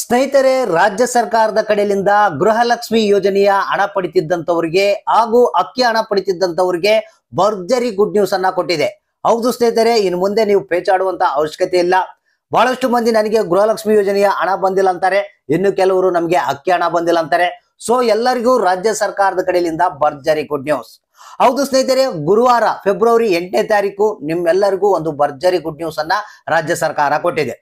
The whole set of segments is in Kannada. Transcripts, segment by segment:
ಸ್ನೇಹಿತರೆ ರಾಜ್ಯ ಸರ್ಕಾರದ ಕಡೆಯಿಂದ ಗೃಹಲಕ್ಷ್ಮಿ ಯೋಜನೆಯ ಹಣ ಪಡಿತಿದ್ದಂಥವ್ರಿಗೆ ಹಾಗೂ ಅಕ್ಕಿ ಹಣ ಪಡಿತಿದ್ದಂಥವ್ರಿಗೆ ಭರ್ಜರಿ ಗುಡ್ ನ್ಯೂಸ್ ಅನ್ನ ಕೊಟ್ಟಿದೆ ಹೌದು ಸ್ನೇಹಿತರೆ ಇನ್ನು ಮುಂದೆ ನೀವು ಪೇಚಾಡುವಂತ ಅವಶ್ಯಕತೆ ಇಲ್ಲ ಬಹಳಷ್ಟು ಮಂದಿ ನನಗೆ ಗೃಹಲಕ್ಷ್ಮಿ ಯೋಜನೆಯ ಹಣ ಬಂದಿಲ್ಲ ಅಂತಾರೆ ಇನ್ನು ಕೆಲವರು ನಮಗೆ ಅಕ್ಕಿ ಹಣ ಬಂದಿಲ್ಲ ಅಂತಾರೆ ಸೊ ಎಲ್ಲರಿಗೂ ರಾಜ್ಯ ಸರ್ಕಾರದ ಕಡೆಯಿಂದ ಭರ್ಜರಿ ಗುಡ್ ನ್ಯೂಸ್ ಹೌದು ಸ್ನೇಹಿತರೆ ಗುರುವಾರ ಫೆಬ್ರವರಿ ಎಂಟನೇ ತಾರೀಕು ನಿಮ್ಮೆಲ್ಲರಿಗೂ ಒಂದು ಭರ್ಜರಿ ಗುಡ್ ನ್ಯೂಸ್ ಅನ್ನ ರಾಜ್ಯ ಸರ್ಕಾರ ಕೊಟ್ಟಿದೆ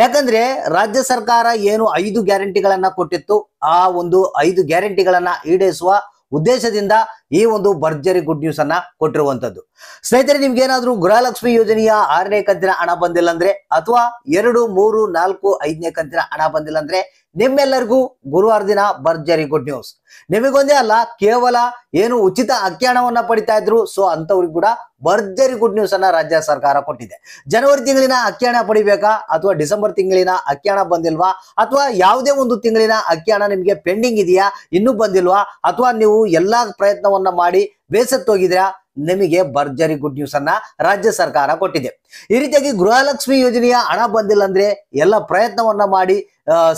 ಯಾಕಂದ್ರೆ ರಾಜ್ಯ ಸರ್ಕಾರ ಏನು ಐದು ಗ್ಯಾರಂಟಿಗಳನ್ನ ಕೊಟ್ಟಿತ್ತು ಆ ಒಂದು ಐದು ಗ್ಯಾರಂಟಿಗಳನ್ನ ಈಡೇರಿಸುವ ಉದ್ದೇಶದಿಂದ ಈ ಒಂದು ಭರ್ಜರಿ ಗುಡ್ ನ್ಯೂಸ್ ಅನ್ನ ಕೊಟ್ಟಿರುವಂತದ್ದು ಸ್ನೇಹಿತರೆ ನಿಮ್ಗೆ ಏನಾದ್ರೂ ಗೃಹಲಕ್ಷ್ಮಿ ಯೋಜನೆಯ ಆರನೇ ಕಂತಿನ ಹಣ ಬಂದಿಲ್ಲ ಅಂದ್ರೆ ಅಥವಾ ಎರಡು ಮೂರು ನಾಲ್ಕು ಐದನೇ ಕಂತಿನ ಹಣ ಬಂದಿಲ್ಲ ಅಂದ್ರೆ ನಿಮ್ಮೆಲ್ಲರಿಗೂ ಗುರುವಾರ ದಿನ ಭರ್ಜರಿ ಗುಡ್ ನ್ಯೂಸ್ ನಿಮಗೊಂದೇ ಅಲ್ಲ ಕೇವಲ ಏನು ಉಚಿತ ಅಕ್ಕಿ ಹಣವನ್ನ ಪಡಿತಾ ಇದ್ರು ಸೊ ಅಂತವ್ರಿಗೂ ಕೂಡ ಭರ್ಜರಿ ಗುಡ್ ನ್ಯೂಸ್ ಅನ್ನ ರಾಜ್ಯ ಸರ್ಕಾರ ಕೊಟ್ಟಿದೆ ಜನವರಿ ತಿಂಗಳಿನ ಅಕ್ಕಿ ಹಣ ಪಡಿಬೇಕಾ ಅಥವಾ ಡಿಸೆಂಬರ್ ತಿಂಗಳಿನ ಅಕ್ಕಿ ಹಣ ಬಂದಿಲ್ವಾ ಅಥವಾ ಯಾವುದೇ ಒಂದು ತಿಂಗಳಿನ ಅಕ್ಕಿ ಹಣ ನಿಮ್ಗೆ ಪೆಂಡಿಂಗ್ ಇದೆಯಾ ಇನ್ನೂ ಬಂದಿಲ್ವಾ ಅಥವಾ ನೀವು ಎಲ್ಲಾ ಪ್ರಯತ್ನ ಮಾಡಿ ಮಾಡಿ ಹೋಗಿದ್ರ ನಿಮಗೆ ಭರ್ಜರಿ ಗುಡ್ ನ್ಯೂಸ್ ಅನ್ನ ರಾಜ್ಯ ಸರ್ಕಾರ ಕೊಟ್ಟಿದೆ ಈ ರೀತಿಯಾಗಿ ಗೃಹಲಕ್ಷ್ಮಿ ಯೋಜನೆಯ ಹಣ ಬಂದಿಲ್ಲ ಅಂದ್ರೆ ಎಲ್ಲ ಪ್ರಯತ್ನವನ್ನ ಮಾಡಿ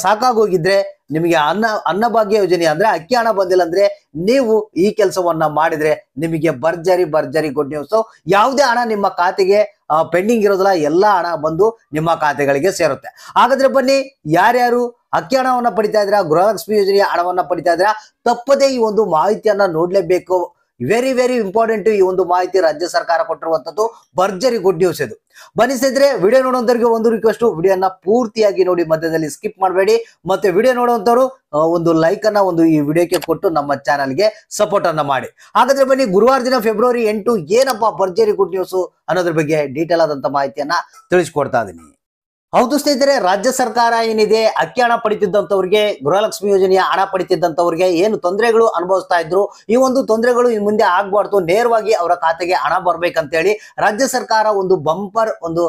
ಸಾಕಾಗೋಗಿದ್ರೆ ನಿಮಗೆ ಅನ್ನ ಅನ್ನಭಾಗ್ಯ ಯೋಜನೆ ಅಂದ್ರೆ ಅಕ್ಕಿ ಹಣ ಬಂದಿಲ್ಲ ಅಂದ್ರೆ ನೀವು ಈ ಕೆಲಸವನ್ನ ಮಾಡಿದ್ರೆ ನಿಮಗೆ ಭರ್ಜರಿ ಭರ್ಜರಿ ಗುಡ್ ನ್ಯೂಸ್ ಯಾವುದೇ ಹಣ ನಿಮ್ಮ ಖಾತೆಗೆ ಪೆಂಡಿಂಗ್ ಇರೋದಿಲ್ಲ ಎಲ್ಲ ಹಣ ಬಂದು ನಿಮ್ಮ ಖಾತೆಗಳಿಗೆ ಸೇರುತ್ತೆ ಹಾಗಾದ್ರೆ ಬನ್ನಿ ಯಾರ್ಯಾರು ಅಕ್ಕಿ ಹಣವನ್ನ ಪಡಿತಾ ಇದ್ರ ಗೃಹಲಕ್ಷ್ಮಿ ಯೋಜನೆಯ ಹಣವನ್ನ ಪಡಿತಾ ಇದ್ರ ತಪ್ಪದೇ ಈ ಒಂದು ಮಾಹಿತಿಯನ್ನ ನೋಡ್ಲೇಬೇಕು ವೆರಿ ವೆರಿ ಇಂಪಾರ್ಟೆಂಟ್ ಈ ಒಂದು ಮಾಹಿತಿ ರಾಜ್ಯ ಸರ್ಕಾರ ಕೊಟ್ಟಿರುವಂತದ್ದು ಭರ್ಜರಿ ಗುಡ್ ನ್ಯೂಸ್ ಇದು ಬನಿಸಿದ್ರೆ ವಿಡಿಯೋ ನೋಡೋಂಥವ್ರಿಗೆ ಒಂದು ರಿಕ್ವೆಸ್ಟ್ ವಿಡಿಯೋನ ಪೂರ್ತಿಯಾಗಿ ನೋಡಿ ಮಧ್ಯದಲ್ಲಿ ಸ್ಕಿಪ್ ಮಾಡಬೇಡಿ ಮತ್ತೆ ವಿಡಿಯೋ ನೋಡುವಂತವ್ರು ಒಂದು ಲೈಕ್ ಅನ್ನ ಒಂದು ಈ ವಿಡಿಯೋಕ್ಕೆ ಕೊಟ್ಟು ನಮ್ಮ ಚಾನಲ್ಗೆ ಸಪೋರ್ಟ್ ಅನ್ನ ಮಾಡಿ ಹಾಗಾದ್ರೆ ಬನ್ನಿ ಗುರುವಾರ ದಿನ ಫೆಬ್ರವರಿ ಎಂಟು ಏನಪ್ಪ ಭರ್ಜರಿ ಗುಡ್ ನ್ಯೂಸ್ ಅನ್ನೋದ್ರ ಬಗ್ಗೆ ಡೀಟೇಲ್ ಆದಂತ ಮಾಹಿತಿಯನ್ನ ತಿಳಿಸ್ಕೊಡ್ತಾ ಇದ್ದೀನಿ ಹೌದು ಸ್ನೇಹಿತರೆ ರಾಜ್ಯ ಸರ್ಕಾರ ಏನಿದೆ ಅಕ್ಕಿ ಹಣ ಪಡಿತಿದ್ದಂಥವ್ರಿಗೆ ಗೃಹಲಕ್ಷ್ಮಿ ಯೋಜನೆಯ ಹಣ ಪಡಿತಿದ್ದಂಥವ್ರಿಗೆ ಏನು ತೊಂದರೆಗಳು ಅನುಭವಿಸ್ತಾ ಇದ್ರು ಈ ಒಂದು ತೊಂದರೆಗಳು ಇನ್ ಮುಂದೆ ಆಗ್ಬಾರ್ದು ನೇರವಾಗಿ ಅವರ ಖಾತೆಗೆ ಹಣ ಹೇಳಿ ರಾಜ್ಯ ಸರ್ಕಾರ ಒಂದು ಬಂಪರ್ ಒಂದು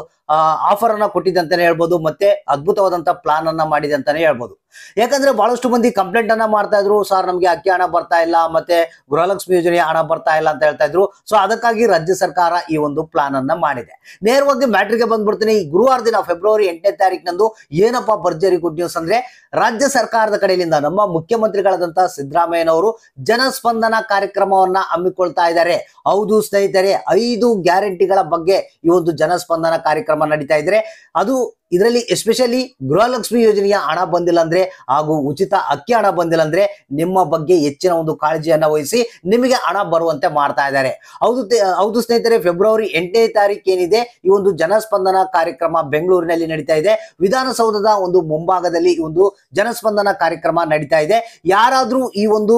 ಆಫರ್ ಅನ್ನ ಕೊಟ್ಟಿದ್ದಂತಾನೆ ಹೇಳ್ಬೋದು ಮತ್ತೆ ಅದ್ಭುತವಾದಂತಹ ಪ್ಲಾನ್ ಅನ್ನ ಮಾಡಿದೆ ಅಂತಾನೆ ಹೇಳ್ಬೋದು ಯಾಕಂದ್ರೆ ಬಹಳಷ್ಟು ಮಂದಿ ಕಂಪ್ಲೇಂಟ್ ಅನ್ನ ಮಾಡ್ತಾ ಇದ್ರು ಸರ್ ನಮ್ಗೆ ಅಕ್ಕಿ ಹಣ ಬರ್ತಾ ಇಲ್ಲ ಮತ್ತೆ ಗೃಹಲಕ್ಷ್ಮಿ ಯೋಜನೆ ಹಣ ಬರ್ತಾ ಇಲ್ಲ ಅಂತ ಹೇಳ್ತಾ ಇದ್ರು ಸೊ ಅದಕ್ಕಾಗಿ ರಾಜ್ಯ ಸರ್ಕಾರ ಈ ಒಂದು ಪ್ಲಾನ್ ಅನ್ನ ಮಾಡಿದೆ ನೇರವಾಗಿ ಮ್ಯಾಟ್ರಿಗೆ ಬಂದ್ಬಿಡ್ತೀನಿ ಈ ಗುರುವಾರ ದಿನ ಫೆಬ್ರವರಿ ಎಂಟನೇ ತಾರೀಕಿನಂದು ಏನಪ್ಪ ಭರ್ಜರಿ ಗುಡ್ ನ್ಯೂಸ್ ಅಂದ್ರೆ ರಾಜ್ಯ ಸರ್ಕಾರದ ಕಡೆಯಿಂದ ನಮ್ಮ ಮುಖ್ಯಮಂತ್ರಿಗಳಾದಂತಹ ಸಿದ್ದರಾಮಯ್ಯನವರು ಜನಸ್ಪಂದನ ಕಾರ್ಯಕ್ರಮವನ್ನ ಹಮ್ಮಿಕೊಳ್ತಾ ಇದ್ದಾರೆ ಹೌದು ಸ್ನೇಹಿತರೆ ಐದು ಗ್ಯಾರಂಟಿಗಳ ಬಗ್ಗೆ ಈ ಒಂದು ಜನಸ್ಪಂದನ ಕಾರ್ಯಕ್ರಮ ನಡೀತಾ ಇದ್ರೆ ಅದು ಇದರಲ್ಲಿ ಎಸ್ಪೆಷಲಿ ಗೃಹಲಕ್ಷ್ಮಿ ಯೋಜನೆಯ ಹಣ ಬಂದಿಲ್ಲ ಅಂದ್ರೆ ಹಾಗೂ ಉಚಿತ ಅಕ್ಕಿ ಹಣ ಬಂದಿಲ್ಲ ಅಂದ್ರೆ ನಿಮ್ಮ ಬಗ್ಗೆ ಹೆಚ್ಚಿನ ಒಂದು ಕಾಳಜಿಯನ್ನ ವಹಿಸಿ ನಿಮಗೆ ಹಣ ಬರುವಂತೆ ಮಾಡ್ತಾ ಇದ್ದಾರೆ ಹೌದು ಹೌದು ಸ್ನೇಹಿತರೆ ಫೆಬ್ರವರಿ ಎಂಟನೇ ತಾರೀಕು ಏನಿದೆ ಈ ಒಂದು ಜನಸ್ಪಂದನ ಕಾರ್ಯಕ್ರಮ ಬೆಂಗಳೂರಿನಲ್ಲಿ ನಡೀತಾ ಇದೆ ವಿಧಾನಸೌಧದ ಒಂದು ಮುಂಭಾಗದಲ್ಲಿ ಈ ಒಂದು ಜನಸ್ಪಂದನ ಕಾರ್ಯಕ್ರಮ ನಡೀತಾ ಇದೆ ಯಾರಾದ್ರೂ ಈ ಒಂದು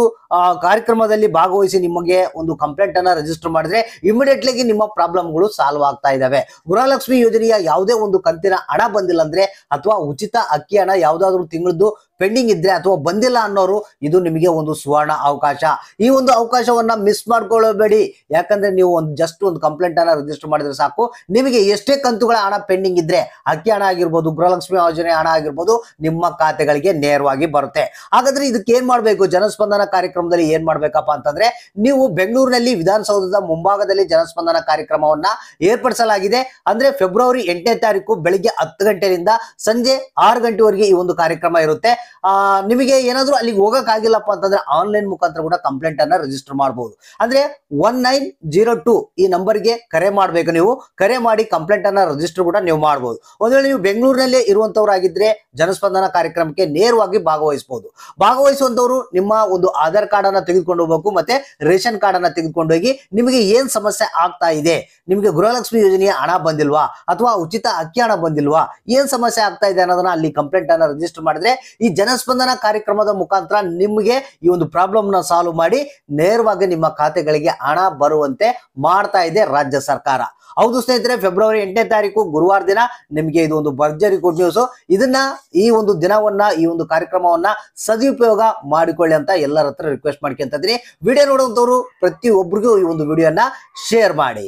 ಕಾರ್ಯಕ್ರಮದಲ್ಲಿ ಭಾಗವಹಿಸಿ ನಿಮಗೆ ಒಂದು ಕಂಪ್ಲೇಂಟ್ ಅನ್ನ ರಿಜಿಸ್ಟರ್ ಮಾಡಿದ್ರೆ ಇಮಿಡಿಯೇಟ್ಲಿ ನಿಮ್ಮ ಪ್ರಾಬ್ಲಮ್ಗಳು ಸಾಲ್ವ್ ಆಗ್ತಾ ಇದಾವೆ ಗೃಹಲಕ್ಷ್ಮಿ ಯೋಜನೆಯ ಯಾವುದೇ ಒಂದು ಕಂತಿನ ಹಣ ಬಂದಿಲ್ಲ ಅಂದ್ರೆ ಅಥವಾ ಉಚಿತ ಅಕ್ಕಿ ಹಣ ಯಾವ್ದಾದ್ರು ತಿಂಗಳದ್ದು ಪೆಂಡಿಂಗ್ ಇದ್ರೆ ಅಥವಾ ಬಂದಿಲ್ಲ ಅನ್ನೋರು ಇದು ನಿಮಗೆ ಒಂದು ಸುವರ್ಣ ಅವಕಾಶ ಈ ಒಂದು ಅವಕಾಶವನ್ನ ಮಿಸ್ ಮಾಡ್ಕೊಳ್ಳಬೇಡಿ ಯಾಕಂದ್ರೆ ನೀವು ಒಂದು ಜಸ್ಟ್ ಒಂದು ಕಂಪ್ಲೇಂಟ್ ಅನ್ನ ರಿಜಿಸ್ಟರ್ ಮಾಡಿದ್ರೆ ಸಾಕು ನಿಮಗೆ ಎಷ್ಟೇ ಕಂತುಗಳ ಹಣ ಪೆಂಡಿಂಗ್ ಇದ್ರೆ ಅಕ್ಕಿ ಹಣ ಆಗಿರ್ಬೋದು ಗೃಹಲಕ್ಷ್ಮಿ ಯೋಜನೆ ಹಣ ಆಗಿರ್ಬೋದು ನಿಮ್ಮ ಖಾತೆಗಳಿಗೆ ನೇರವಾಗಿ ಬರುತ್ತೆ ಹಾಗಾದ್ರೆ ಇದಕ್ಕೆ ಏನ್ ಮಾಡ್ಬೇಕು ಜನಸ್ಪಂದನ ಕಾರ್ಯಕ್ರಮದಲ್ಲಿ ಏನ್ ಮಾಡ್ಬೇಕಪ್ಪ ಅಂತಂದ್ರೆ ನೀವು ಬೆಂಗಳೂರಿನಲ್ಲಿ ವಿಧಾನಸೌಧದ ಮುಂಭಾಗದಲ್ಲಿ ಜನಸ್ಪಂದನ ಕಾರ್ಯಕ್ರಮವನ್ನ ಏರ್ಪಡಿಸಲಾಗಿದೆ ಅಂದ್ರೆ ಫೆಬ್ರವರಿ ಎಂಟನೇ ತಾರೀಕು ಬೆಳಿಗ್ಗೆ ಹತ್ತು ಗಂಟೆಯಿಂದ ಸಂಜೆ ಆರು ಗಂಟೆವರೆಗೆ ಈ ಒಂದು ಕಾರ್ಯಕ್ರಮ ಇರುತ್ತೆ ನಿಮಗೆ ಏನಾದರೂ ಅಲ್ಲಿಗೆ ಹೋಗೋಕ್ಕಾಗಿಲ್ಲಪ್ಪ ಅಂತಂದ್ರೆ ಆನ್ಲೈನ್ ಮುಖಾಂತರ ಕೂಡ ಕಂಪ್ಲೇಂಟ್ ಅನ್ನ ರಿಜಿಸ್ಟರ್ ಮಾಡಬಹುದು ಅಂದ್ರೆ ಒನ್ ನೈನ್ ಜೀರೋ ಟು ಈ ನಂಬರ್ಗೆ ಕರೆ ಮಾಡಬೇಕು ನೀವು ಕರೆ ಮಾಡಿ ಕಂಪ್ಲೇಂಟ್ ಅನ್ನ ರಿಜಿಸ್ಟರ್ ಕೂಡ ನೀವು ಮಾಡಬಹುದು ಒಂದ್ ವೇಳೆ ನೀವು ಬೆಂಗಳೂರಿನಲ್ಲೇ ಆಗಿದ್ರೆ ಜನಸ್ಪಂದನ ಕಾರ್ಯಕ್ರಮಕ್ಕೆ ನೇರವಾಗಿ ಭಾಗವಹಿಸಬಹುದು ಭಾಗವಹಿಸುವಂತವರು ನಿಮ್ಮ ಒಂದು ಆಧಾರ್ ಕಾರ್ಡ್ ಅನ್ನ ತೆಗೆದುಕೊಂಡು ಹೋಗ್ಬೇಕು ಮತ್ತೆ ರೇಷನ್ ಕಾರ್ಡ್ ಅನ್ನ ತೆಗೆದುಕೊಂಡು ಹೋಗಿ ನಿಮಗೆ ಏನ್ ಸಮಸ್ಯೆ ಆಗ್ತಾ ಇದೆ ನಿಮಗೆ ಗೃಹಲಕ್ಷ್ಮಿ ಯೋಜನೆಯ ಹಣ ಬಂದಿಲ್ವಾ ಅಥವಾ ಉಚಿತ ಅಕ್ಕಿ ಹಣ ಬಂದಿಲ್ವಾ ಏನ್ ಸಮಸ್ಯೆ ಆಗ್ತಾ ಇದೆ ಅನ್ನೋದನ್ನ ಅಲ್ಲಿ ಕಂಪ್ಲೇಂಟ್ ಅನ್ನ ರಿಜಿಸ್ಟರ್ ಮಾಡಿದ್ರೆ ಈ ಜನಸ್ಪಂದನ ಕಾರ್ಯಕ್ರಮದ ಮುಖಾಂತರ ನಿಮಗೆ ಈ ಒಂದು ಪ್ರಾಬ್ಲಮ್ ನ ಸಾಲ್ವ್ ಮಾಡಿ ನೇರವಾಗಿ ನಿಮ್ಮ ಖಾತೆಗಳಿಗೆ ಹಣ ಬರುವಂತೆ ಮಾಡ್ತಾ ಇದೆ ರಾಜ್ಯ ಸರ್ಕಾರ ಹೌದು ಸ್ನೇಹಿತರೆ ಫೆಬ್ರವರಿ ಎಂಟನೇ ತಾರೀಕು ಗುರುವಾರ ದಿನ ನಿಮಗೆ ಇದು ಒಂದು ಭರ್ಜರಿ ಗುಡ್ ನ್ಯೂಸ್ ಇದನ್ನ ಈ ಒಂದು ದಿನವನ್ನ ಈ ಒಂದು ಕಾರ್ಯಕ್ರಮವನ್ನ ಸದುಪಯೋಗ ಮಾಡಿಕೊಳ್ಳಿ ಅಂತ ಎಲ್ಲರ ಹತ್ರ ರಿಕ್ವೆಸ್ಟ್ ಮಾಡ್ಕೊಂತ ಇದ್ದೀನಿ ವಿಡಿಯೋ ನೋಡುವಂತವ್ರು ಪ್ರತಿಯೊಬ್ಬರಿಗೂ ಈ ಒಂದು ವಿಡಿಯೋನ ಶೇರ್ ಮಾಡಿ